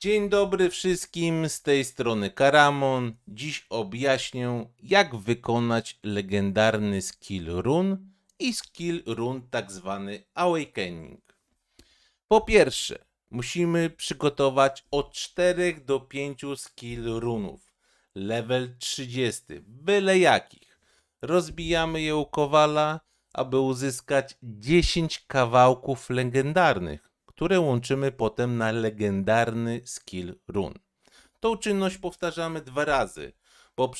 Dzień dobry wszystkim, z tej strony Karamon. Dziś objaśnię jak wykonać legendarny skill run i skill run tak zwany awakening. Po pierwsze, musimy przygotować od 4 do 5 skill runów, level 30, byle jakich. Rozbijamy je u kowala, aby uzyskać 10 kawałków legendarnych które łączymy potem na legendarny skill run. Tą czynność powtarzamy dwa razy, bo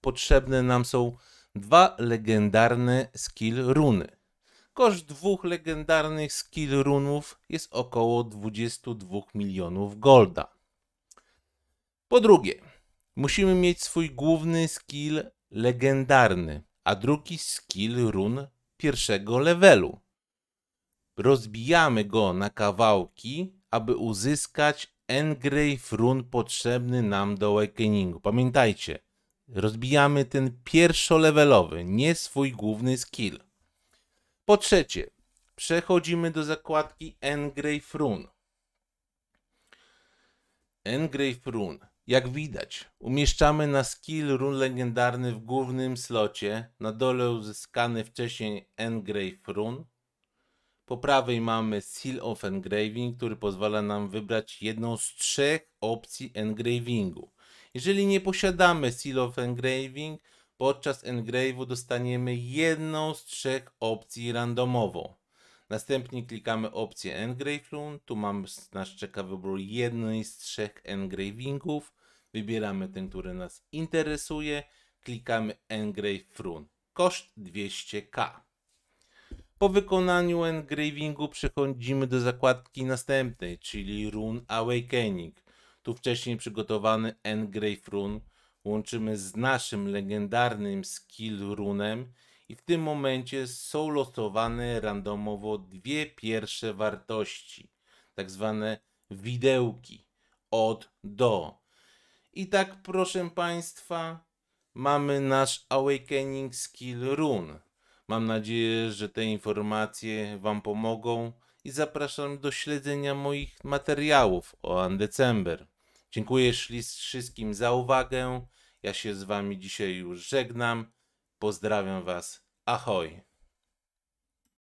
potrzebne nam są dwa legendarne skill runy. Koszt dwóch legendarnych skill runów jest około 22 milionów golda. Po drugie, musimy mieć swój główny skill legendarny, a drugi skill run pierwszego levelu. Rozbijamy go na kawałki, aby uzyskać engrave run potrzebny nam do awakeningu. Pamiętajcie, rozbijamy ten pierwszolevelowy, nie swój główny skill. Po trzecie, przechodzimy do zakładki engrave run. Engrave Run. Jak widać, umieszczamy na skill run legendarny w głównym slocie, na dole uzyskany wcześniej Engrave Run, po prawej mamy Seal of Engraving, który pozwala nam wybrać jedną z trzech opcji engravingu. Jeżeli nie posiadamy Seal of Engraving, podczas engrave'u dostaniemy jedną z trzech opcji randomowo. Następnie klikamy opcję Engrave Room. Tu mamy nas czeka wybór jednej z trzech engravingów. Wybieramy ten, który nas interesuje. Klikamy Engrave Room. Koszt 200k. Po wykonaniu engravingu przechodzimy do zakładki następnej, czyli Run Awakening. Tu wcześniej przygotowany engrave run łączymy z naszym legendarnym skill runem i w tym momencie są losowane randomowo dwie pierwsze wartości, tak zwane widełki od do. I tak proszę Państwa mamy nasz Awakening Skill Run. Mam nadzieję, że te informacje Wam pomogą i zapraszam do śledzenia moich materiałów o Andecember. Dziękuję wszystkim za uwagę. Ja się z Wami dzisiaj już żegnam. Pozdrawiam Was. Ahoj!